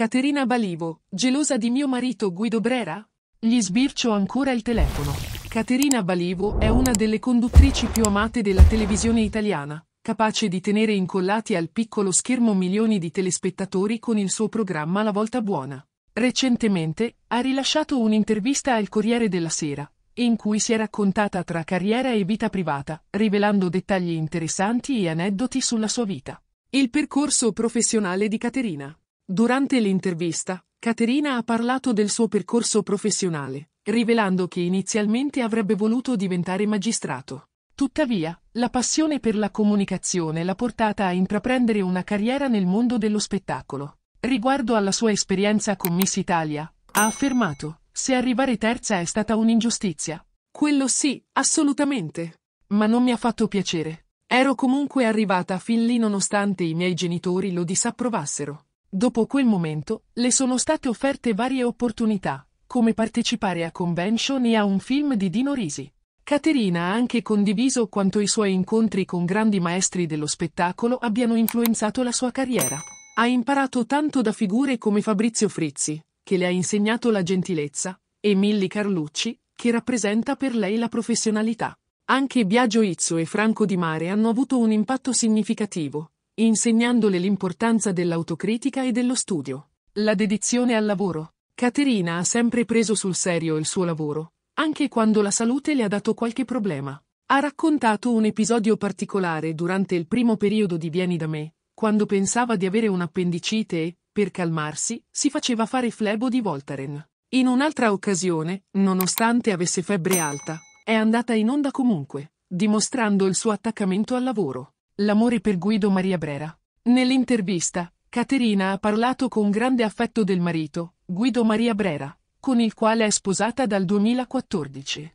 Caterina Balivo, gelosa di mio marito Guido Brera? Gli sbircio ancora il telefono. Caterina Balivo è una delle conduttrici più amate della televisione italiana, capace di tenere incollati al piccolo schermo milioni di telespettatori con il suo programma La Volta Buona. Recentemente ha rilasciato un'intervista al Corriere della Sera, in cui si è raccontata tra carriera e vita privata, rivelando dettagli interessanti e aneddoti sulla sua vita. Il percorso professionale di Caterina Durante l'intervista, Caterina ha parlato del suo percorso professionale, rivelando che inizialmente avrebbe voluto diventare magistrato. Tuttavia, la passione per la comunicazione l'ha portata a intraprendere una carriera nel mondo dello spettacolo. Riguardo alla sua esperienza con Miss Italia, ha affermato, se arrivare terza è stata un'ingiustizia. Quello sì, assolutamente. Ma non mi ha fatto piacere. Ero comunque arrivata fin lì nonostante i miei genitori lo disapprovassero. Dopo quel momento, le sono state offerte varie opportunità, come partecipare a convention e a un film di Dino Risi. Caterina ha anche condiviso quanto i suoi incontri con grandi maestri dello spettacolo abbiano influenzato la sua carriera. Ha imparato tanto da figure come Fabrizio Frizzi, che le ha insegnato la gentilezza, e Milli Carlucci, che rappresenta per lei la professionalità. Anche Biagio Izzo e Franco Di Mare hanno avuto un impatto significativo, insegnandole l'importanza dell'autocritica e dello studio. La dedizione al lavoro. Caterina ha sempre preso sul serio il suo lavoro, anche quando la salute le ha dato qualche problema. Ha raccontato un episodio particolare durante il primo periodo di Vieni da me, quando pensava di avere un'appendicite e, per calmarsi, si faceva fare flebo di Voltaren. In un'altra occasione, nonostante avesse febbre alta, è andata in onda comunque, dimostrando il suo attaccamento al lavoro l'amore per Guido Maria Brera. Nell'intervista, Caterina ha parlato con grande affetto del marito, Guido Maria Brera, con il quale è sposata dal 2014.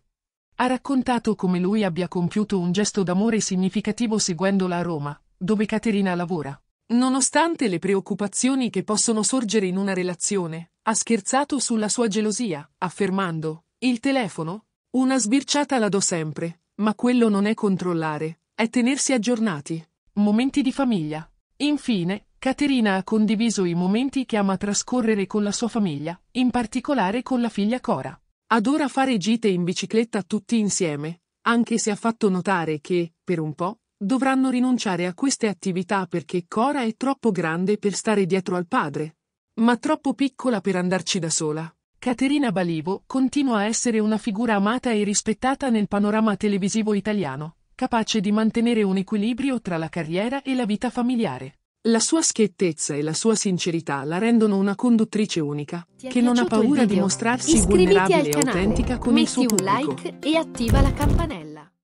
Ha raccontato come lui abbia compiuto un gesto d'amore significativo seguendola a Roma, dove Caterina lavora. Nonostante le preoccupazioni che possono sorgere in una relazione, ha scherzato sulla sua gelosia, affermando, il telefono? Una sbirciata la do sempre, ma quello non è controllare, è tenersi aggiornati. Momenti di famiglia. Infine, Caterina ha condiviso i momenti che ama trascorrere con la sua famiglia, in particolare con la figlia Cora. Adora fare gite in bicicletta tutti insieme, anche se ha fatto notare che, per un po', dovranno rinunciare a queste attività perché Cora è troppo grande per stare dietro al padre, ma troppo piccola per andarci da sola. Caterina Balivo continua a essere una figura amata e rispettata nel panorama televisivo italiano capace di mantenere un equilibrio tra la carriera e la vita familiare. La sua schiettezza e la sua sincerità la rendono una conduttrice unica, che non ha paura di mostrarsi Iscriviti vulnerabile e autentica con Metti il suo pubblico. Metti un like e attiva la campanella.